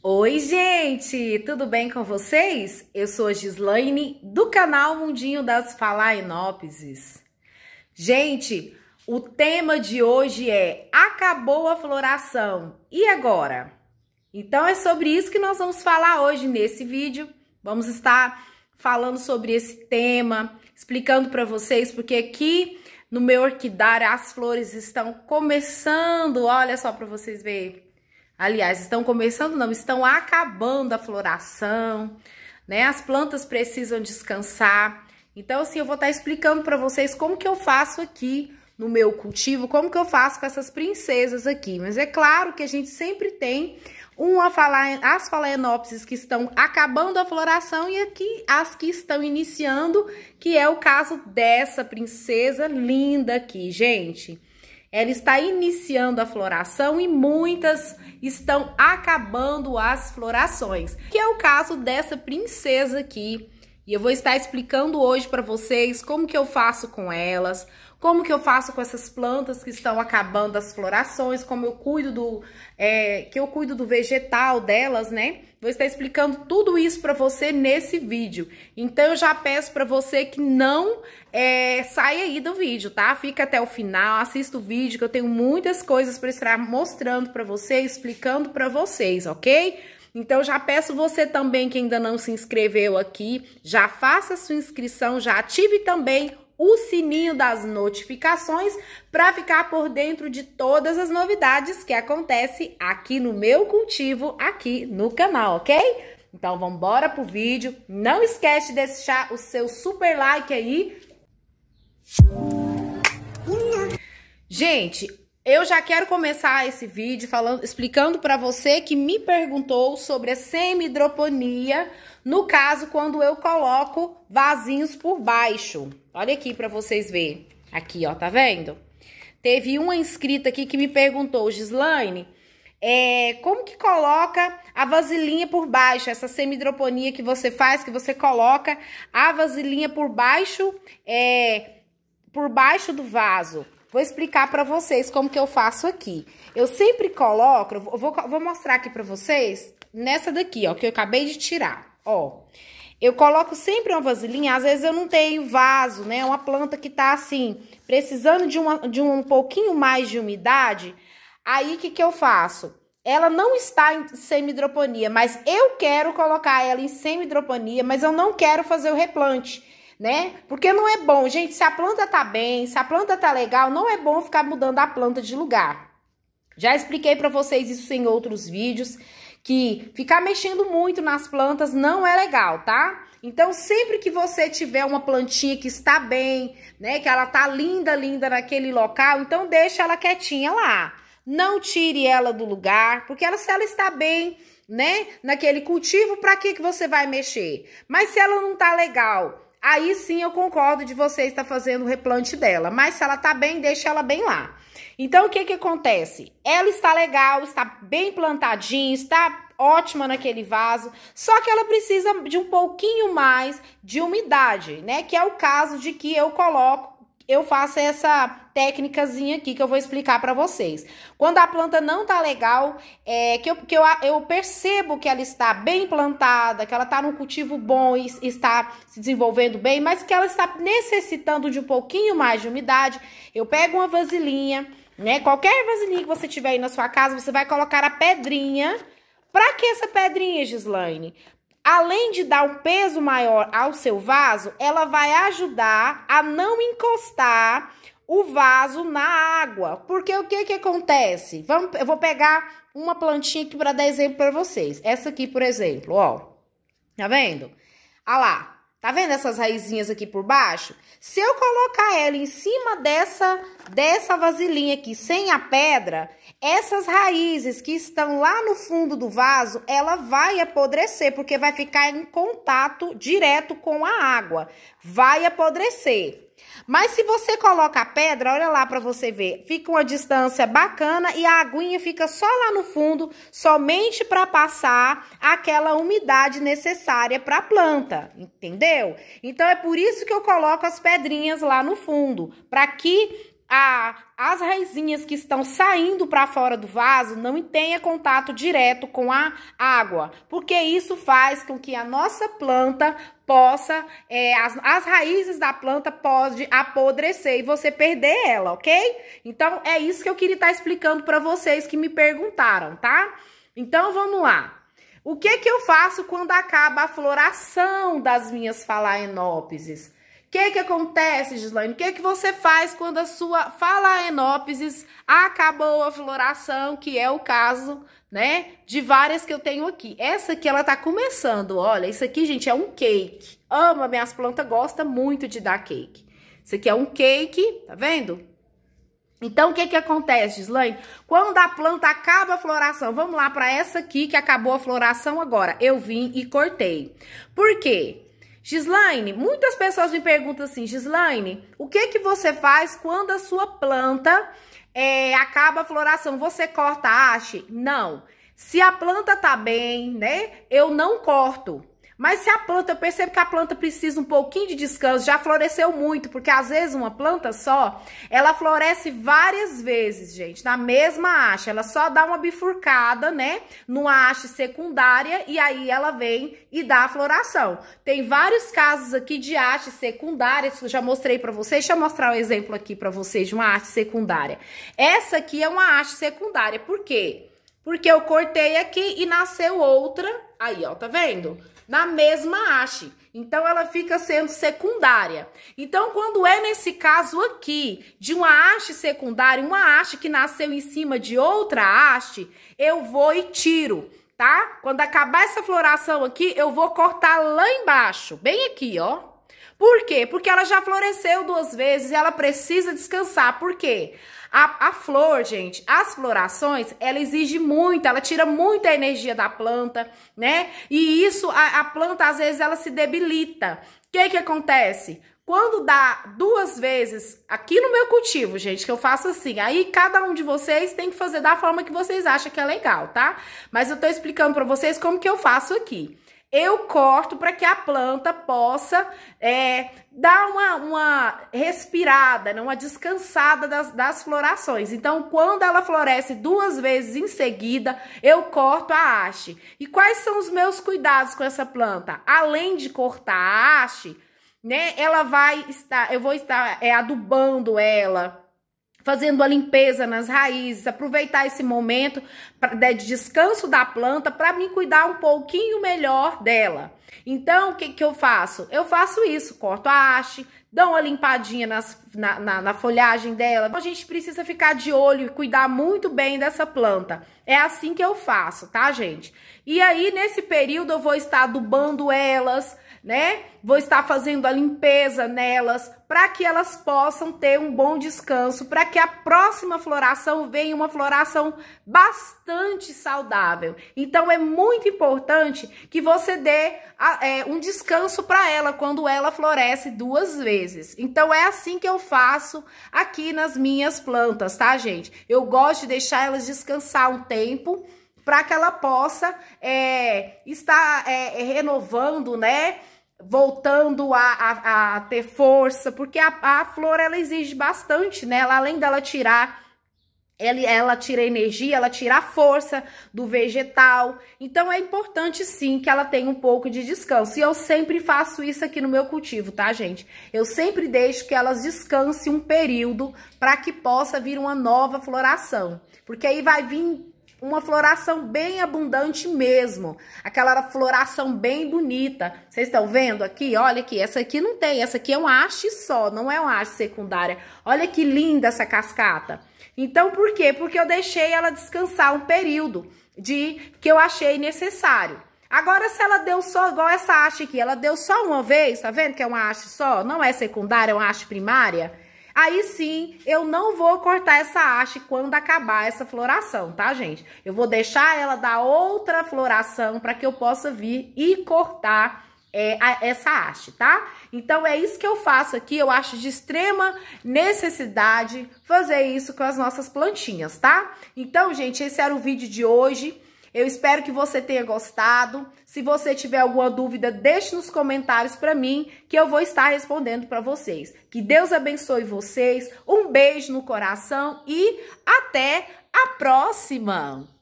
Oi, gente! Tudo bem com vocês? Eu sou a Gislaine, do canal Mundinho das Falainópises. Gente, o tema de hoje é Acabou a floração, e agora? Então é sobre isso que nós vamos falar hoje nesse vídeo. Vamos estar falando sobre esse tema, explicando para vocês, porque aqui no meu orquidário as flores estão começando, olha só para vocês verem Aliás, estão começando, não, estão acabando a floração, né? As plantas precisam descansar. Então, assim, eu vou estar explicando para vocês como que eu faço aqui no meu cultivo, como que eu faço com essas princesas aqui. Mas é claro que a gente sempre tem uma fala, as phalaenopsis que estão acabando a floração e aqui as que estão iniciando, que é o caso dessa princesa linda aqui, gente. Ela está iniciando a floração e muitas estão acabando as florações, que é o caso dessa princesa aqui, e eu vou estar explicando hoje para vocês como que eu faço com elas, como que eu faço com essas plantas que estão acabando as florações, como eu cuido do é, que eu cuido do vegetal delas, né? Vou estar explicando tudo isso para você nesse vídeo. Então eu já peço para você que não é, saia aí do vídeo, tá? Fica até o final, assista o vídeo que eu tenho muitas coisas para estar mostrando para você, explicando para vocês, ok? Então já peço você também que ainda não se inscreveu aqui, já faça sua inscrição, já ative também o sininho das notificações para ficar por dentro de todas as novidades que acontece aqui no meu cultivo, aqui no canal, ok? Então vamos embora pro vídeo. Não esquece de deixar o seu super like aí. Gente, eu já quero começar esse vídeo falando, explicando para você que me perguntou sobre a semidroponia, no caso quando eu coloco vasinhos por baixo. Olha aqui para vocês verem Aqui, ó, tá vendo? Teve uma inscrita aqui que me perguntou, Gislaine, é, como que coloca a vasilhinha por baixo? Essa semidroponia que você faz, que você coloca a vasilhinha por baixo, é, por baixo do vaso. Vou explicar para vocês como que eu faço aqui. Eu sempre coloco, vou, vou mostrar aqui para vocês, nessa daqui, ó, que eu acabei de tirar, ó. Eu coloco sempre uma vasilhinha, às vezes eu não tenho vaso, né? É uma planta que tá assim, precisando de, uma, de um pouquinho mais de umidade. Aí, o que que eu faço? Ela não está em semi-hidroponia, mas eu quero colocar ela em semi-hidroponia, mas eu não quero fazer o replante né? Porque não é bom, gente, se a planta tá bem, se a planta tá legal, não é bom ficar mudando a planta de lugar. Já expliquei para vocês isso em outros vídeos, que ficar mexendo muito nas plantas não é legal, tá? Então, sempre que você tiver uma plantinha que está bem, né, que ela tá linda, linda naquele local, então deixa ela quietinha lá. Não tire ela do lugar, porque ela, se ela está bem, né, naquele cultivo, para que que você vai mexer? Mas se ela não tá legal, aí sim eu concordo de você estar fazendo o replante dela. Mas se ela tá bem, deixa ela bem lá. Então, o que que acontece? Ela está legal, está bem plantadinha, está ótima naquele vaso, só que ela precisa de um pouquinho mais de umidade, né? Que é o caso de que eu coloco eu faço essa técnicazinha aqui que eu vou explicar para vocês. Quando a planta não tá legal, é, que, eu, que eu, eu percebo que ela está bem plantada, que ela tá num cultivo bom e está se desenvolvendo bem, mas que ela está necessitando de um pouquinho mais de umidade, eu pego uma vasilinha, né? Qualquer vasilinha que você tiver aí na sua casa, você vai colocar a pedrinha. Pra que essa pedrinha, Gislaine? além de dar um peso maior ao seu vaso, ela vai ajudar a não encostar o vaso na água. Porque o que que acontece? Vamos, eu vou pegar uma plantinha aqui para dar exemplo para vocês. Essa aqui, por exemplo, ó. Tá vendo? Ah lá. Tá vendo essas raizinhas aqui por baixo? Se eu colocar ela em cima dessa, dessa vasilhinha aqui, sem a pedra, essas raízes que estão lá no fundo do vaso, ela vai apodrecer, porque vai ficar em contato direto com a água. Vai apodrecer. Mas se você coloca a pedra, olha lá para você ver, fica uma distância bacana e a aguinha fica só lá no fundo, somente para passar aquela umidade necessária para a planta, entendeu? Então é por isso que eu coloco as pedrinhas lá no fundo, para que a, as raizinhas que estão saindo para fora do vaso não tenha contato direto com a água, porque isso faz com que a nossa planta possa, é, as, as raízes da planta pode apodrecer e você perder ela, ok? Então, é isso que eu queria estar tá explicando para vocês que me perguntaram, tá? Então, vamos lá. O que que eu faço quando acaba a floração das minhas falaenópises? O que, que acontece, Gislaine? O que, que você faz quando a sua falaenópsis acabou a floração, que é o caso, né, de várias que eu tenho aqui. Essa aqui, ela tá começando, olha, isso aqui, gente, é um cake. Ama minhas plantas, gosta muito de dar cake. Isso aqui é um cake, tá vendo? Então, o que que acontece, Gislaine? Quando a planta acaba a floração, vamos lá para essa aqui que acabou a floração agora. Eu vim e cortei. Por quê? Gislaine, muitas pessoas me perguntam assim, Gislaine, o que que você faz quando a sua planta é, acaba a floração? Você corta a haste? Não. Se a planta tá bem, né? Eu não corto. Mas se a planta, eu percebo que a planta precisa um pouquinho de descanso, já floresceu muito, porque às vezes uma planta só, ela floresce várias vezes, gente, na mesma haste. Ela só dá uma bifurcada, né, numa haste secundária e aí ela vem e dá a floração. Tem vários casos aqui de haste secundária, isso eu já mostrei para vocês. Deixa eu mostrar um exemplo aqui para vocês de uma haste secundária. Essa aqui é uma haste secundária, por quê? Porque eu cortei aqui e nasceu outra, aí ó, tá vendo? na mesma haste. Então, ela fica sendo secundária. Então, quando é nesse caso aqui, de uma haste secundária, uma haste que nasceu em cima de outra haste, eu vou e tiro, tá? Quando acabar essa floração aqui, eu vou cortar lá embaixo, bem aqui, ó. Por quê? Porque ela já floresceu duas vezes e ela precisa descansar. Por quê? A, a, flor, gente, as florações, ela exige muito, ela tira muita energia da planta, né? E isso, a, a planta, às vezes, ela se debilita. O que que acontece? Quando dá duas vezes, aqui no meu cultivo, gente, que eu faço assim, aí cada um de vocês tem que fazer da forma que vocês acham que é legal, tá? Mas eu tô explicando pra vocês como que eu faço aqui eu corto para que a planta possa é, dar uma, uma respirada, né, uma descansada das, das florações. Então, quando ela floresce duas vezes em seguida, eu corto a haste. E quais são os meus cuidados com essa planta? Além de cortar a haste, né, ela vai estar, eu vou estar é, adubando ela, fazendo a limpeza nas raízes, aproveitar esse momento né, de descanso da planta para me cuidar um pouquinho melhor dela. Então, o que, que eu faço? Eu faço isso, corto a haste, dou uma limpadinha nas, na, na, na folhagem dela. A gente precisa ficar de olho e cuidar muito bem dessa planta. É assim que eu faço, tá, gente? E aí, nesse período, eu vou estar adubando elas, né? Vou estar fazendo a limpeza nelas para que elas possam ter um bom descanso, para que a próxima floração venha uma floração bastante saudável. Então é muito importante que você dê é, um descanso para ela quando ela floresce duas vezes. Então é assim que eu faço aqui nas minhas plantas, tá, gente? Eu gosto de deixar elas descansar um tempo para que ela possa é, estar é, é, renovando, né? Voltando a, a, a, ter força, porque a, a flor ela exige bastante, né? Ela, além dela tirar ela, ela tira energia, ela tira a força do vegetal. Então é importante sim que ela tenha um pouco de descanso. E eu sempre faço isso aqui no meu cultivo, tá, gente? Eu sempre deixo que elas descansem um período para que possa vir uma nova floração. Porque aí vai vir uma floração bem abundante mesmo, aquela floração bem bonita. Vocês estão vendo aqui? Olha aqui, essa aqui não tem, essa aqui é um haste só, não é um haste secundária. Olha que linda essa cascata. Então, por quê? Porque eu deixei ela descansar um período de que eu achei necessário. Agora, se ela deu só, igual essa haste aqui, ela deu só uma vez, tá vendo que é uma haste só? Não é secundária, é uma haste primária aí sim eu não vou cortar essa haste quando acabar essa floração, tá, gente? Eu vou deixar ela dar outra floração para que eu possa vir e cortar é, a, essa haste, tá? Então é isso que eu faço aqui, eu acho de extrema necessidade fazer isso com as nossas plantinhas, tá? Então, gente, esse era o vídeo de hoje. Eu espero que você tenha gostado. Se você tiver alguma dúvida, deixe nos comentários para mim que eu vou estar respondendo para vocês. Que Deus abençoe vocês. Um beijo no coração e até a próxima.